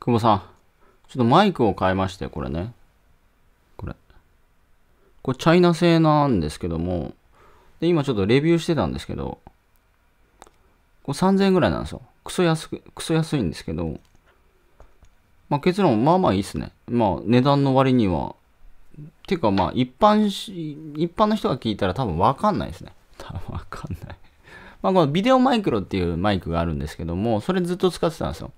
久保さん。ちょっとマイクを変えまして、これね。これ。これチャイナ製なんですけども、で、今ちょっとレビューしてたんですけど、これ3000円ぐらいなんですよ。クソ安く、クソ安いんですけど、まあ結論、まあまあいいっすね。まあ値段の割には、ていうかまあ一般し、一般の人が聞いたら多分わかんないですね。多分わかんない まあこのビデオマイクロっていうマイクがあるんですけども、それずっと使ってたんですよ。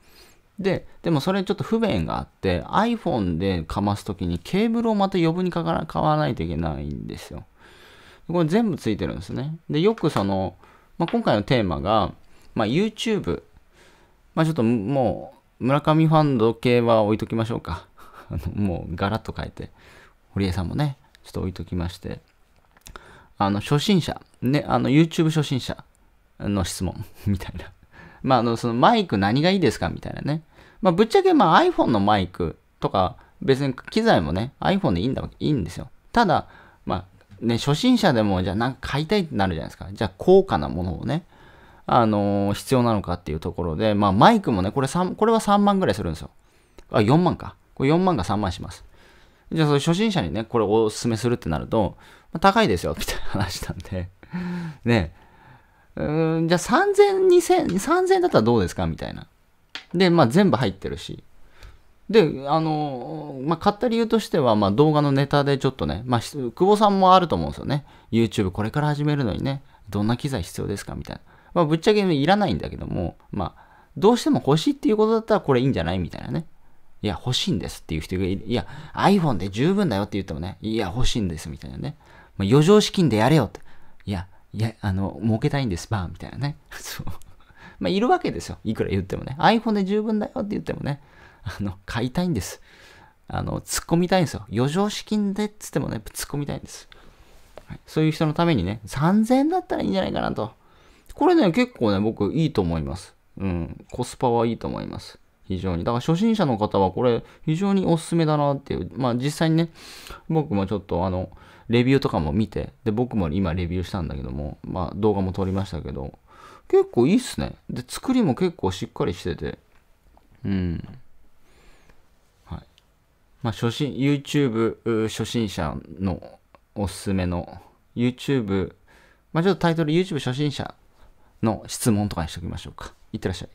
で、でもそれちょっと不便があって、iPhone でかますときにケーブルをまた余分に買わないといけないんですよ。これ全部ついてるんですね。で、よくその、まあ、今回のテーマが、まあ、YouTube。まあ、ちょっともう、村上ファンド系は置いときましょうか。あのもう、ガラッと変えて。堀江さんもね、ちょっと置いときまして。あの、初心者。ね、あの、YouTube 初心者の質問 みたいな。まあ、あの、そのマイク何がいいですかみたいなね。まあ、ぶっちゃけ、まあ、iPhone のマイクとか、別に機材もね、iPhone でいいんだ、いいんですよ。ただ、まあ、ね、初心者でも、じゃあなんか買いたいってなるじゃないですか。じゃあ、高価なものをね、あのー、必要なのかっていうところで、まあ、マイクもね、これ3、これは3万ぐらいするんですよ。あ、4万か。これ4万か3万します。じゃあ、そ初心者にね、これをお勧めするってなると、まあ、高いですよ、みたいな話なんでね、うん、じゃあ3000、2000、3000だったらどうですかみたいな。で、まあ全部入ってるし。で、あの、まあ、買った理由としては、まあ、動画のネタでちょっとね、まあ、久保さんもあると思うんですよね。YouTube これから始めるのにね、どんな機材必要ですかみたいな。まあ、ぶっちゃけいらないんだけども、まあ、どうしても欲しいっていうことだったらこれいいんじゃないみたいなね。いや、欲しいんですっていう人がいる。いや、iPhone で十分だよって言ってもね、いや、欲しいんですみたいなね。まあ、余剰資金でやれよって。いや、あの、儲けたいんです、バーみたいなね。そう。まあ、いるわけですよ。いくら言ってもね。iPhone で十分だよって言ってもね、あの、買いたいんです。あの、突っ込みたいんですよ。余剰資金でっつってもね、突っ込みたいんです。はい、そういう人のためにね、3000円だったらいいんじゃないかなと。これね、結構ね、僕いいと思います。うん、コスパはいいと思います。非常に。だから初心者の方はこれ非常におすすめだなっていう。まあ実際にね、僕もちょっとあの、レビューとかも見て、で、僕も今レビューしたんだけども、まあ動画も撮りましたけど、結構いいっすね。で、作りも結構しっかりしてて、うん。はい。まあ初心、YouTube 初心者のおすすめの、YouTube、まあちょっとタイトル YouTube 初心者の質問とかにしておきましょうか。いってらっしゃい。